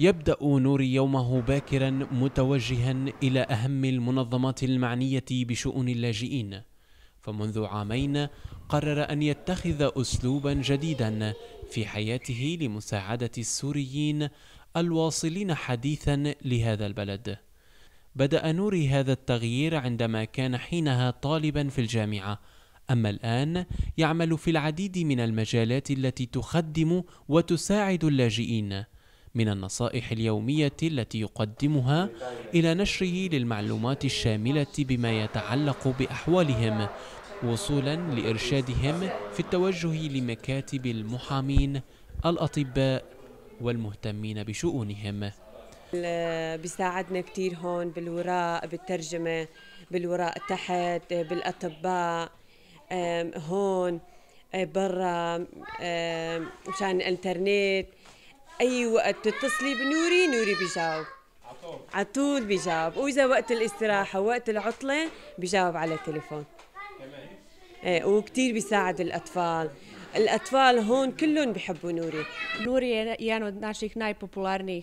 يبدأ نوري يومه باكرا متوجها إلى أهم المنظمات المعنية بشؤون اللاجئين فمنذ عامين قرر أن يتخذ أسلوبا جديدا في حياته لمساعدة السوريين الواصلين حديثا لهذا البلد بدأ نوري هذا التغيير عندما كان حينها طالبا في الجامعة أما الآن يعمل في العديد من المجالات التي تخدم وتساعد اللاجئين من النصائح اليومية التي يقدمها إلى نشره للمعلومات الشاملة بما يتعلق بأحوالهم وصولا لإرشادهم في التوجه لمكاتب المحامين الأطباء والمهتمين بشؤونهم بيساعدنا كتير هون بالوراء بالترجمة بالوراء تحت بالأطباء هون آه، برا مشان الانترنت اي أيوة، وقت تتصلي بنوري نوري بيجاوب على طول بيجاوب واذا وقت الاستراحه وقت العطله بيجاوب على التليفون ايه وكثير بيساعد الاطفال الاطفال هون كلهم بحبوا نوري يعني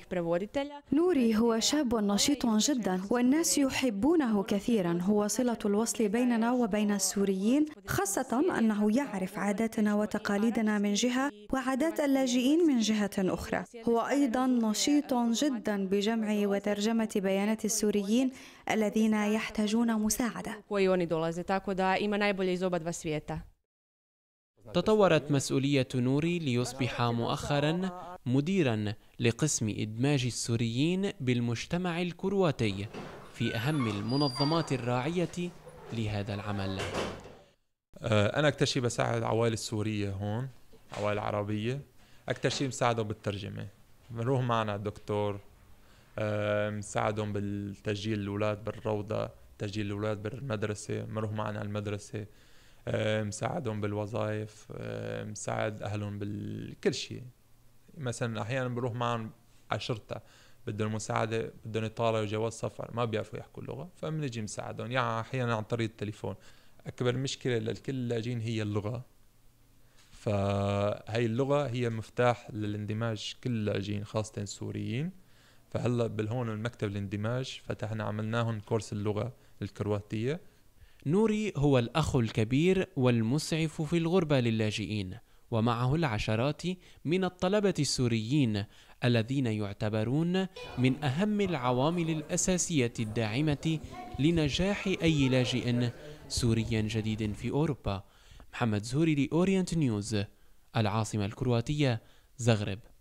نوري هو شاب نشيط جدا والناس يحبونه كثيرا هو صله الوصل بيننا وبين السوريين خاصه انه يعرف عاداتنا وتقاليدنا من جهه وعادات اللاجئين من جهه اخرى هو ايضا نشيط جدا بجمع وترجمه بيانات السوريين الذين يحتاجون مساعده تطورت مسؤولية نوري ليصبح مؤخرا مديرا لقسم إدماج السوريين بالمجتمع الكرواتي في أهم المنظمات الراعية لهذا العمل أه، أنا أكثر شيء بساعد العوائل السورية هون عوائل عربية أكثر شيء بساعدهم بالترجمة بنروح معنا الدكتور بنساعدهم أه، بالتسجيل الأولاد بالروضة تسجيل الأولاد بالمدرسة بنروح معنا المدرسة آه، مساعدهم بالوظائف آه، مساعد اهلهم بكل شيء مثلا احيانا بروح معهم على شرطه بدهم مساعده بدهم يطالعوا جواز سفر ما بيعرفوا يحكوا اللغه فبنجي مساعدهم يعني احيانا عن طريق التليفون اكبر مشكله للكل اللاجئين هي اللغه فهي اللغه هي مفتاح للاندماج كل اللاجئين خاصه السوريين فهلا بالهون المكتب الاندماج فتحنا عملناهم كورس اللغه الكرواتيه نوري هو الأخ الكبير والمسعف في الغربة للاجئين ومعه العشرات من الطلبة السوريين الذين يعتبرون من أهم العوامل الأساسية الداعمة لنجاح أي لاجئ سوري جديد في أوروبا محمد زهوري لأورينت نيوز العاصمة الكرواتية زغرب